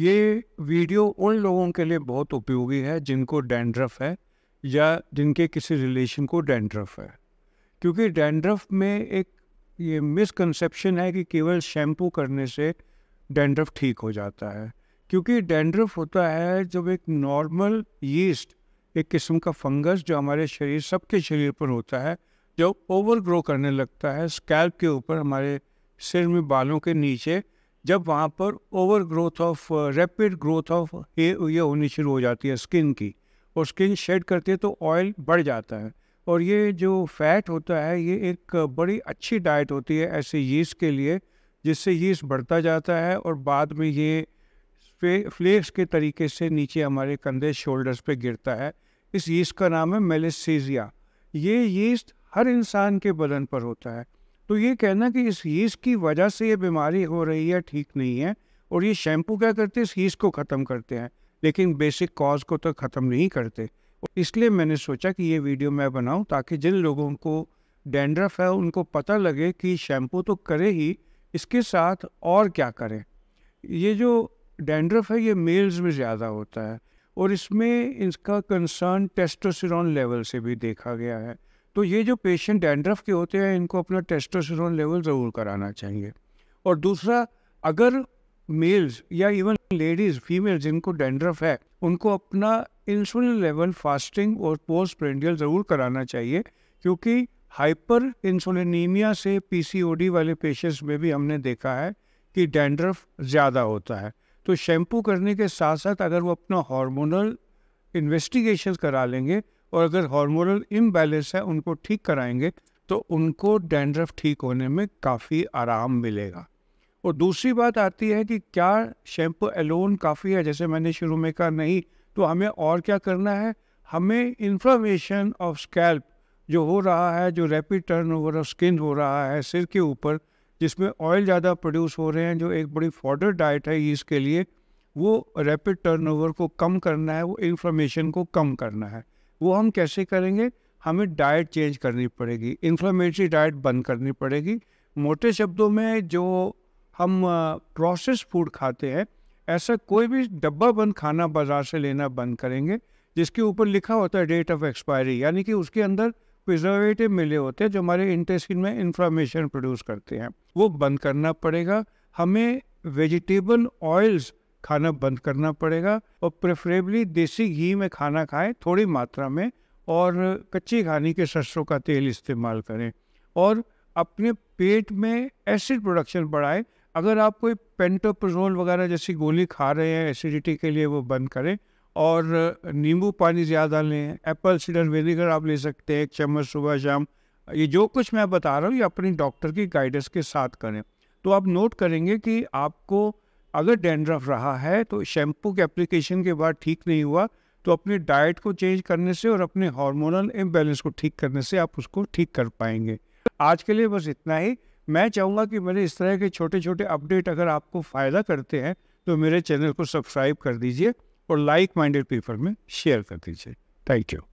ये वीडियो उन लोगों के लिए बहुत उपयोगी है जिनको डैंड्रफ है या जिनके किसी रिलेशन को डैंड्रफ है क्योंकि डैंड्रफ में एक ये मिसकंसेप्शन है कि केवल शैम्पू करने से डैंड्रफ ठीक हो जाता है क्योंकि डैंड्रफ होता है जब एक नॉर्मल यीस्ट एक किस्म का फंगस जो हमारे शरीर सबके शरीर पर होता है जो ओवर ग्रो करने लगता है स्कैल्प के ऊपर हमारे सिर में बालों के नीचे जब वहाँ पर over growth of rapid growth of ये होनी शुरू हो जाती है स्किन की और स्किन शेड करती है तो ऑयल बढ़ जाता है और ये जो फैट होता है ये एक बड़ी अच्छी डाइट होती है ऐसे यीस्ट के लिए जिससे यीस्ट बढ़ता जाता है और बाद में ये फ्लेक्स के तरीके से नीचे हमारे कंधे शोल्डर्स पे गिरता है इस यीस्ट का नाम है मेलेसीजिया ये यीस्ट हर इंसान के बदन पर होता है तो ये कहना कि इस हीस की वजह से ये बीमारी हो रही है ठीक नहीं है और ये शैम्पू क्या करते हैं इस हीस को ख़त्म करते हैं लेकिन बेसिक कॉज को तो ख़त्म नहीं करते इसलिए मैंने सोचा कि ये वीडियो मैं बनाऊं ताकि जिन लोगों को डेंड्रफ है उनको पता लगे कि शैम्पू तो करे ही इसके साथ और क्या करें ये जो डेंड्रफ है ये मेल्स में ज़्यादा होता है और इसमें इसका कंसर्न टेस्टोसरॉन लेवल से भी देखा गया है तो ये जो पेशेंट डेंड्रफ़ के होते हैं इनको अपना टेस्टोस्टेरोन लेवल ज़रूर कराना चाहिए और दूसरा अगर मेल्स या इवन लेडीज़ फीमेल जिनको डेंड्रफ है उनको अपना इंसुलिन लेवल फास्टिंग और पोस्ट प्रेंडियल ज़रूर कराना चाहिए क्योंकि हाइपर इंसुलिनीमिया से पीसीओडी वाले पेशेंट्स में भी हमने देखा है कि डेंड्रफ ज़्यादा होता है तो शैम्पू करने के साथ साथ अगर वो अपना हार्मोनल इन्वेस्टिगेशन करा लेंगे और अगर हार्मोनल इम्बैलेंस है उनको ठीक कराएंगे तो उनको डैंड्रफ ठीक होने में काफ़ी आराम मिलेगा और दूसरी बात आती है कि क्या शैम्पू एलोन काफ़ी है जैसे मैंने शुरू में कहा नहीं तो हमें और क्या करना है हमें इन्फ्लामेशन ऑफ स्कैल्प जो हो रहा है जो rapid turn over of skin हो रहा है सिर के ऊपर जिसमें ऑयल ज़्यादा प्रोड्यूस हो रहे हैं जो एक बड़ी फॉर्डर डाइट है इसके लिए वो रैपिड टर्नओवर को कम करना है वो इन्फ्लामेशन को कम करना है वो हम कैसे करेंगे हमें डाइट चेंज करनी पड़ेगी इन्फ्लामेटरी डाइट बंद करनी पड़ेगी मोटे शब्दों में जो हम प्रोसेस फूड खाते हैं ऐसा कोई भी डब्बा बंद खाना बाज़ार से लेना बंद करेंगे जिसके ऊपर लिखा होता है डेट ऑफ एक्सपायरी यानी कि उसके अंदर प्रिजर्वेटिव मिले होते हैं जो हमारे इंटेस्टिन में इन्फ्लामेशन प्रोड्यूस करते हैं वो बंद करना पड़ेगा हमें वेजिटेबल ऑयल्स खाना बंद करना पड़ेगा और प्रेफरेबली देसी घी में खाना खाएं थोड़ी मात्रा में और कच्ची घानी के सरसों का तेल इस्तेमाल करें और अपने पेट में एसिड प्रोडक्शन बढ़ाएं अगर आप कोई पेंटोप्रोजोल वगैरह जैसी गोली खा रहे हैं एसिडिटी के लिए वो बंद करें और नींबू पानी ज़्यादा लें एप्पल सीडर विनेगर आप ले सकते हैं एक चम्मच सुबह शाम ये जो कुछ मैं बता रहा हूँ ये अपनी डॉक्टर की गाइडेंस के साथ करें तो आप नोट करेंगे कि आपको अगर डेंड्रफ रहा है तो शैम्पू के एप्लीकेशन के बाद ठीक नहीं हुआ तो अपने डाइट को चेंज करने से और अपने हार्मोनल इम्बेलेंस को ठीक करने से आप उसको ठीक कर पाएंगे आज के लिए बस इतना ही मैं चाहूँगा कि मेरे इस तरह के छोटे छोटे अपडेट अगर आपको फ़ायदा करते हैं तो मेरे चैनल को सब्सक्राइब कर दीजिए और लाइक माइंडेड पीपल में शेयर कर दीजिए थैंक यू